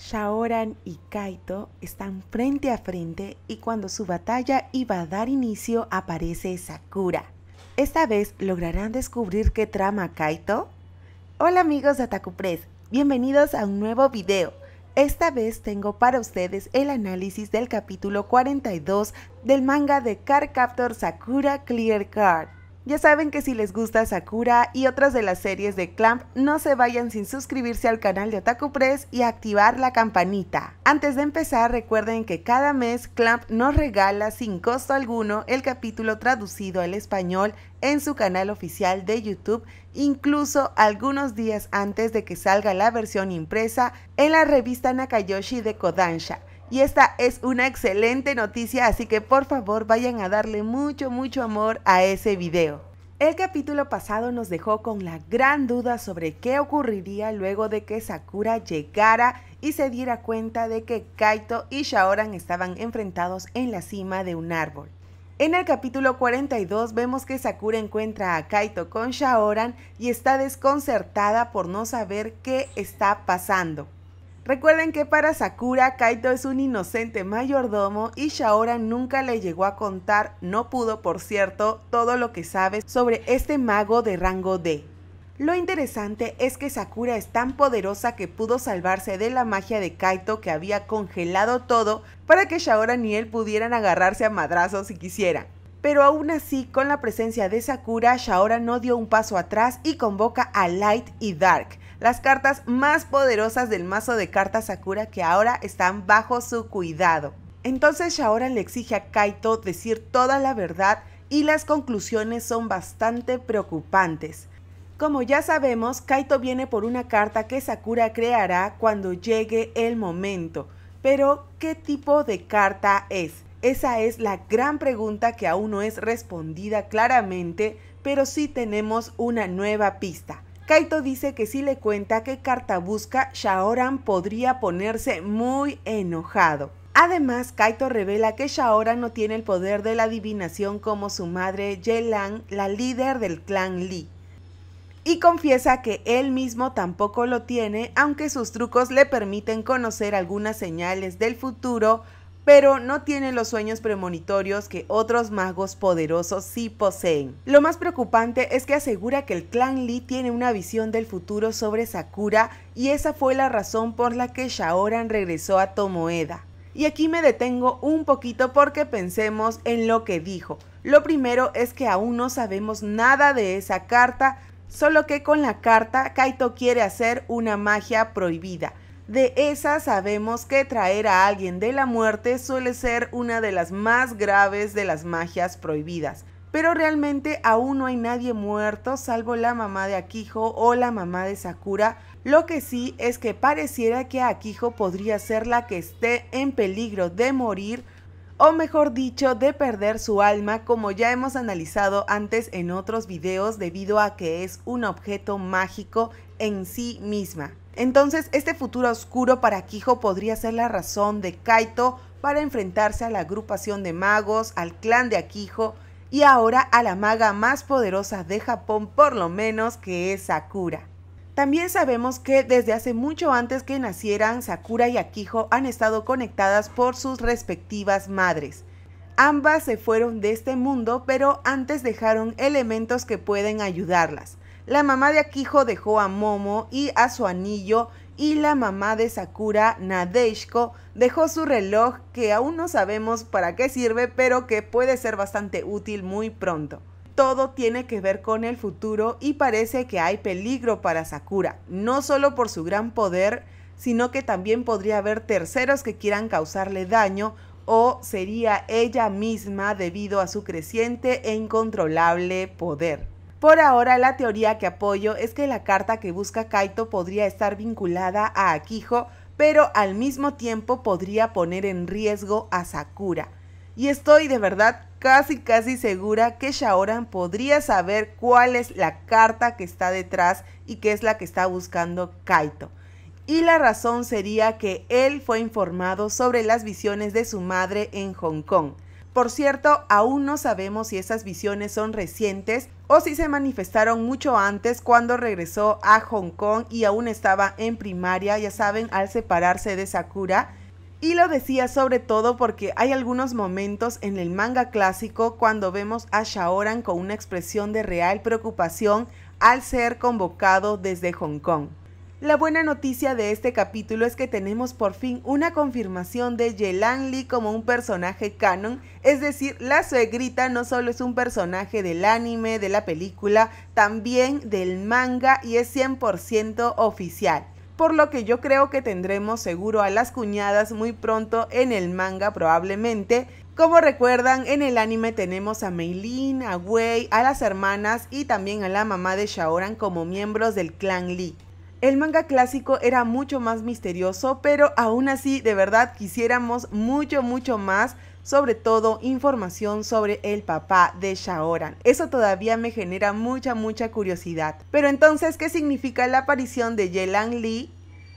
Shaoran y Kaito están frente a frente y cuando su batalla iba a dar inicio aparece Sakura. Esta vez lograrán descubrir qué trama Kaito. Hola amigos de Ataku bienvenidos a un nuevo video. Esta vez tengo para ustedes el análisis del capítulo 42 del manga de Card Captor Sakura Clear Card. Ya saben que si les gusta Sakura y otras de las series de Clamp, no se vayan sin suscribirse al canal de Otaku Press y activar la campanita. Antes de empezar, recuerden que cada mes Clamp nos regala sin costo alguno el capítulo traducido al español en su canal oficial de YouTube, incluso algunos días antes de que salga la versión impresa en la revista Nakayoshi de Kodansha. Y esta es una excelente noticia, así que por favor vayan a darle mucho, mucho amor a ese video. El capítulo pasado nos dejó con la gran duda sobre qué ocurriría luego de que Sakura llegara y se diera cuenta de que Kaito y Shaoran estaban enfrentados en la cima de un árbol. En el capítulo 42 vemos que Sakura encuentra a Kaito con Shaoran y está desconcertada por no saber qué está pasando. Recuerden que para Sakura, Kaito es un inocente mayordomo y Shaora nunca le llegó a contar, no pudo por cierto, todo lo que sabe sobre este mago de rango D. Lo interesante es que Sakura es tan poderosa que pudo salvarse de la magia de Kaito que había congelado todo para que Shaora ni él pudieran agarrarse a madrazos si quisieran. Pero aún así, con la presencia de Sakura, Shaora no dio un paso atrás y convoca a Light y Dark, las cartas más poderosas del mazo de cartas Sakura que ahora están bajo su cuidado. Entonces ahora le exige a Kaito decir toda la verdad y las conclusiones son bastante preocupantes. Como ya sabemos, Kaito viene por una carta que Sakura creará cuando llegue el momento. Pero, ¿qué tipo de carta es? Esa es la gran pregunta que aún no es respondida claramente, pero sí tenemos una nueva pista. Kaito dice que si le cuenta que busca, Shaoran podría ponerse muy enojado. Además, Kaito revela que Shaoran no tiene el poder de la adivinación como su madre Yelan, la líder del clan Li. Y confiesa que él mismo tampoco lo tiene, aunque sus trucos le permiten conocer algunas señales del futuro pero no tiene los sueños premonitorios que otros magos poderosos sí poseen. Lo más preocupante es que asegura que el clan Lee tiene una visión del futuro sobre Sakura y esa fue la razón por la que Shaoran regresó a Tomoeda. Y aquí me detengo un poquito porque pensemos en lo que dijo. Lo primero es que aún no sabemos nada de esa carta, solo que con la carta Kaito quiere hacer una magia prohibida de esas sabemos que traer a alguien de la muerte suele ser una de las más graves de las magias prohibidas. Pero realmente aún no hay nadie muerto salvo la mamá de Akijo o la mamá de Sakura. Lo que sí es que pareciera que Akijo podría ser la que esté en peligro de morir o mejor dicho, de perder su alma, como ya hemos analizado antes en otros videos, debido a que es un objeto mágico en sí misma. Entonces, este futuro oscuro para Kijo podría ser la razón de Kaito para enfrentarse a la agrupación de magos, al clan de Akijo y ahora a la maga más poderosa de Japón, por lo menos, que es Sakura. También sabemos que desde hace mucho antes que nacieran, Sakura y Akijo han estado conectadas por sus respectivas madres. Ambas se fueron de este mundo, pero antes dejaron elementos que pueden ayudarlas. La mamá de Akiho dejó a Momo y a su anillo y la mamá de Sakura, Nadeshiko, dejó su reloj que aún no sabemos para qué sirve, pero que puede ser bastante útil muy pronto. Todo tiene que ver con el futuro y parece que hay peligro para Sakura, no solo por su gran poder, sino que también podría haber terceros que quieran causarle daño o sería ella misma debido a su creciente e incontrolable poder. Por ahora, la teoría que apoyo es que la carta que busca Kaito podría estar vinculada a Akiho, pero al mismo tiempo podría poner en riesgo a Sakura. Y estoy de verdad casi casi segura que Shaoran podría saber cuál es la carta que está detrás y qué es la que está buscando Kaito. Y la razón sería que él fue informado sobre las visiones de su madre en Hong Kong. Por cierto, aún no sabemos si esas visiones son recientes o si se manifestaron mucho antes cuando regresó a Hong Kong y aún estaba en primaria, ya saben, al separarse de Sakura. Y lo decía sobre todo porque hay algunos momentos en el manga clásico cuando vemos a Shaoran con una expresión de real preocupación al ser convocado desde Hong Kong. La buena noticia de este capítulo es que tenemos por fin una confirmación de Yelan Lee como un personaje canon, es decir, la suegrita no solo es un personaje del anime, de la película, también del manga y es 100% oficial. Por lo que yo creo que tendremos seguro a las cuñadas muy pronto en el manga probablemente, como recuerdan, en el anime tenemos a Meilin, a Wei, a las hermanas y también a la mamá de Shaoran como miembros del clan Lee. El manga clásico era mucho más misterioso, pero aún así de verdad quisiéramos mucho, mucho más, sobre todo información sobre el papá de Shaoran. Eso todavía me genera mucha, mucha curiosidad. Pero entonces, ¿qué significa la aparición de Yelan Lee?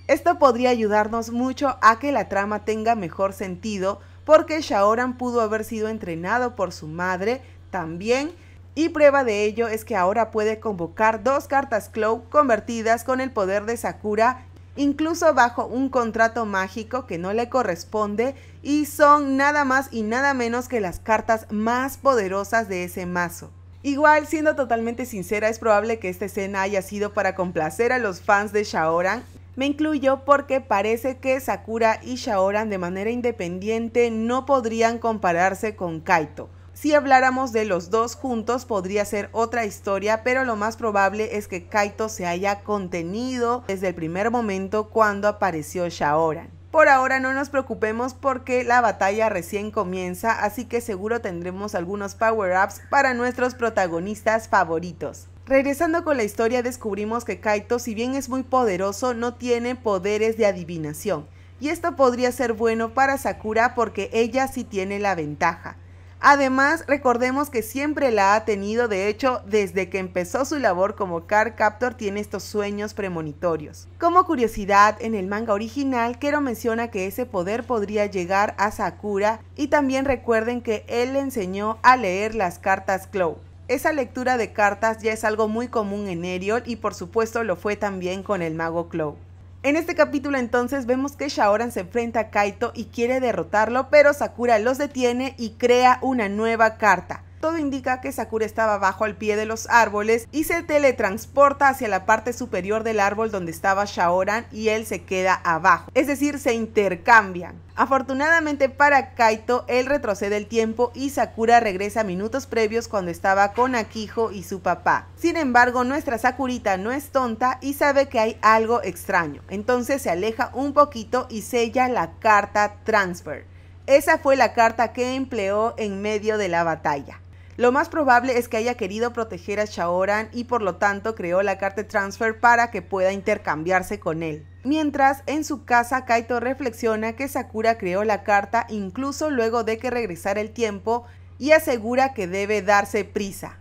Esto podría ayudarnos mucho a que la trama tenga mejor sentido, porque Shaoran pudo haber sido entrenado por su madre también y prueba de ello es que ahora puede convocar dos cartas Clow convertidas con el poder de Sakura, incluso bajo un contrato mágico que no le corresponde, y son nada más y nada menos que las cartas más poderosas de ese mazo. Igual, siendo totalmente sincera, es probable que esta escena haya sido para complacer a los fans de Shaoran. Me incluyo porque parece que Sakura y Shaoran de manera independiente no podrían compararse con Kaito. Si habláramos de los dos juntos podría ser otra historia, pero lo más probable es que Kaito se haya contenido desde el primer momento cuando apareció Shaoran. Por ahora no nos preocupemos porque la batalla recién comienza, así que seguro tendremos algunos power-ups para nuestros protagonistas favoritos. Regresando con la historia descubrimos que Kaito, si bien es muy poderoso, no tiene poderes de adivinación. Y esto podría ser bueno para Sakura porque ella sí tiene la ventaja. Además, recordemos que siempre la ha tenido, de hecho, desde que empezó su labor como Car Captor tiene estos sueños premonitorios. Como curiosidad, en el manga original, Kero menciona que ese poder podría llegar a Sakura y también recuerden que él le enseñó a leer las cartas Clow. Esa lectura de cartas ya es algo muy común en Eriol y por supuesto lo fue también con el mago Clow. En este capítulo entonces vemos que Shaoran se enfrenta a Kaito y quiere derrotarlo, pero Sakura los detiene y crea una nueva carta todo indica que Sakura estaba bajo al pie de los árboles y se teletransporta hacia la parte superior del árbol donde estaba Shaoran y él se queda abajo. Es decir, se intercambian. Afortunadamente para Kaito, él retrocede el tiempo y Sakura regresa minutos previos cuando estaba con Akijo y su papá. Sin embargo, nuestra Sakurita no es tonta y sabe que hay algo extraño. Entonces se aleja un poquito y sella la carta transfer. Esa fue la carta que empleó en medio de la batalla. Lo más probable es que haya querido proteger a Shaoran y por lo tanto creó la carta de transfer para que pueda intercambiarse con él. Mientras, en su casa, Kaito reflexiona que Sakura creó la carta incluso luego de que regresara el tiempo y asegura que debe darse prisa.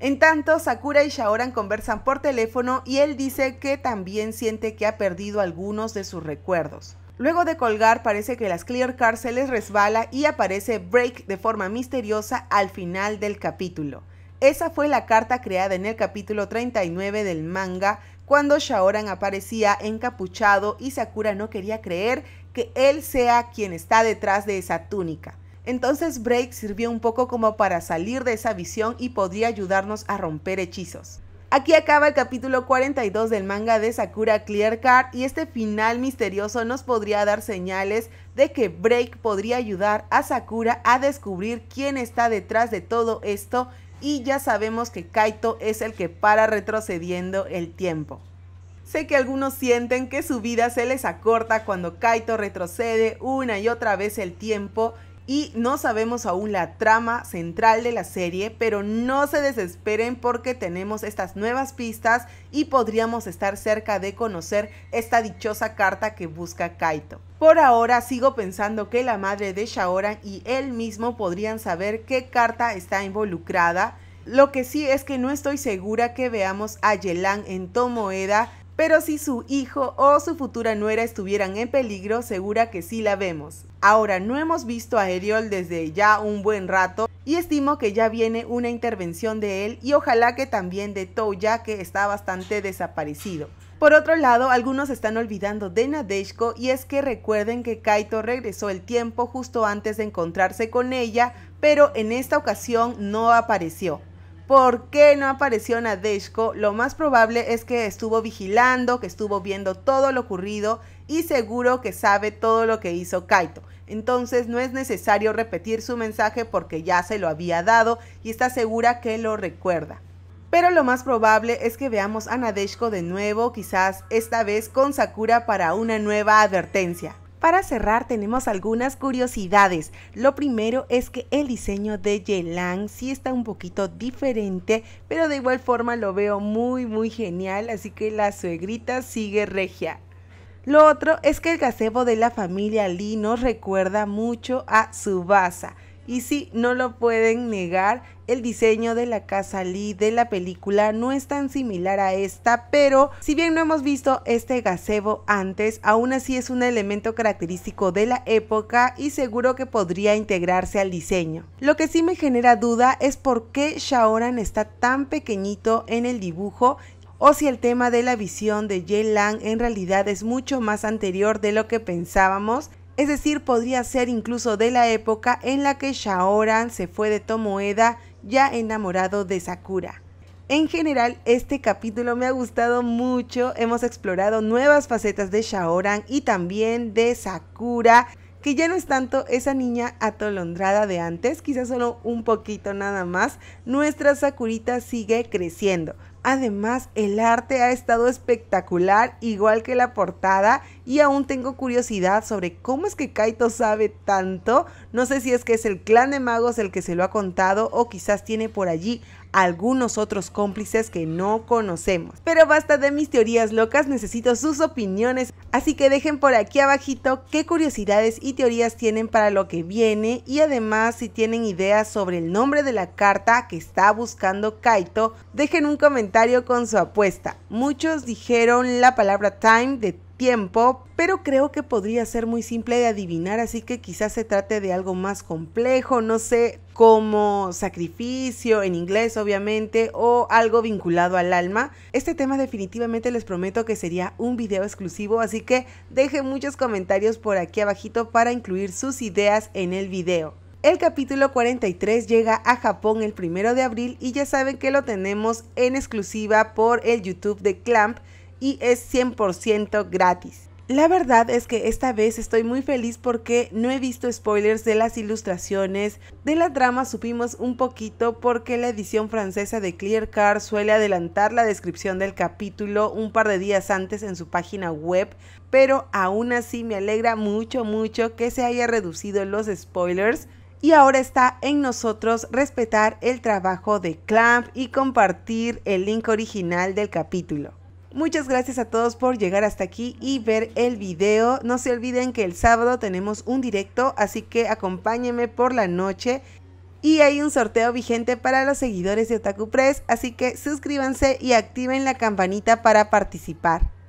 En tanto, Sakura y Shaoran conversan por teléfono y él dice que también siente que ha perdido algunos de sus recuerdos. Luego de colgar parece que las Clear Cárceles se les resbala y aparece Break de forma misteriosa al final del capítulo. Esa fue la carta creada en el capítulo 39 del manga cuando Shaoran aparecía encapuchado y Sakura no quería creer que él sea quien está detrás de esa túnica. Entonces Break sirvió un poco como para salir de esa visión y podría ayudarnos a romper hechizos. Aquí acaba el capítulo 42 del manga de Sakura Clear Card y este final misterioso nos podría dar señales de que Break podría ayudar a Sakura a descubrir quién está detrás de todo esto y ya sabemos que Kaito es el que para retrocediendo el tiempo. Sé que algunos sienten que su vida se les acorta cuando Kaito retrocede una y otra vez el tiempo y no sabemos aún la trama central de la serie, pero no se desesperen porque tenemos estas nuevas pistas y podríamos estar cerca de conocer esta dichosa carta que busca Kaito. Por ahora sigo pensando que la madre de Shaoran y él mismo podrían saber qué carta está involucrada. Lo que sí es que no estoy segura que veamos a Yelan en Tomoeda pero si su hijo o su futura nuera estuvieran en peligro, segura que sí la vemos. Ahora, no hemos visto a Eriol desde ya un buen rato y estimo que ya viene una intervención de él y ojalá que también de Toya que está bastante desaparecido. Por otro lado, algunos están olvidando de Nadeshko y es que recuerden que Kaito regresó el tiempo justo antes de encontrarse con ella, pero en esta ocasión no apareció. ¿Por qué no apareció Nadeshko? Lo más probable es que estuvo vigilando, que estuvo viendo todo lo ocurrido y seguro que sabe todo lo que hizo Kaito. Entonces no es necesario repetir su mensaje porque ya se lo había dado y está segura que lo recuerda. Pero lo más probable es que veamos a Nadeshko de nuevo, quizás esta vez con Sakura para una nueva advertencia. Para cerrar tenemos algunas curiosidades. Lo primero es que el diseño de Yelang sí está un poquito diferente, pero de igual forma lo veo muy muy genial, así que la suegrita sigue regia. Lo otro es que el gazebo de la familia Lee nos recuerda mucho a Subasa. Y sí, no lo pueden negar, el diseño de la casa Lee de la película no es tan similar a esta, pero si bien no hemos visto este gazebo antes, aún así es un elemento característico de la época y seguro que podría integrarse al diseño. Lo que sí me genera duda es por qué Shaoran está tan pequeñito en el dibujo o si el tema de la visión de Ye Lang en realidad es mucho más anterior de lo que pensábamos, es decir, podría ser incluso de la época en la que Shaoran se fue de Tomoeda ya enamorado de Sakura. En general, este capítulo me ha gustado mucho. Hemos explorado nuevas facetas de Shaoran y también de Sakura, que ya no es tanto esa niña atolondrada de antes, quizás solo un poquito nada más. Nuestra Sakurita sigue creciendo. Además, el arte ha estado espectacular, igual que la portada y aún tengo curiosidad sobre cómo es que Kaito sabe tanto. No sé si es que es el clan de magos el que se lo ha contado o quizás tiene por allí algunos otros cómplices que no conocemos. Pero basta de mis teorías locas, necesito sus opiniones, así que dejen por aquí abajito qué curiosidades y teorías tienen para lo que viene y además si tienen ideas sobre el nombre de la carta que está buscando Kaito, dejen un comentario con su apuesta. Muchos dijeron la palabra time de tiempo, pero creo que podría ser muy simple de adivinar, así que quizás se trate de algo más complejo, no sé, como sacrificio en inglés obviamente o algo vinculado al alma. Este tema definitivamente les prometo que sería un video exclusivo, así que dejen muchos comentarios por aquí abajito para incluir sus ideas en el video. El capítulo 43 llega a Japón el primero de abril y ya saben que lo tenemos en exclusiva por el YouTube de Clamp y es 100% gratis. La verdad es que esta vez estoy muy feliz porque no he visto spoilers de las ilustraciones, de la trama supimos un poquito porque la edición francesa de Clear Car suele adelantar la descripción del capítulo un par de días antes en su página web, pero aún así me alegra mucho mucho que se haya reducido los spoilers y ahora está en nosotros respetar el trabajo de Clamp y compartir el link original del capítulo. Muchas gracias a todos por llegar hasta aquí y ver el video. No se olviden que el sábado tenemos un directo, así que acompáñenme por la noche. Y hay un sorteo vigente para los seguidores de Otaku Press, así que suscríbanse y activen la campanita para participar.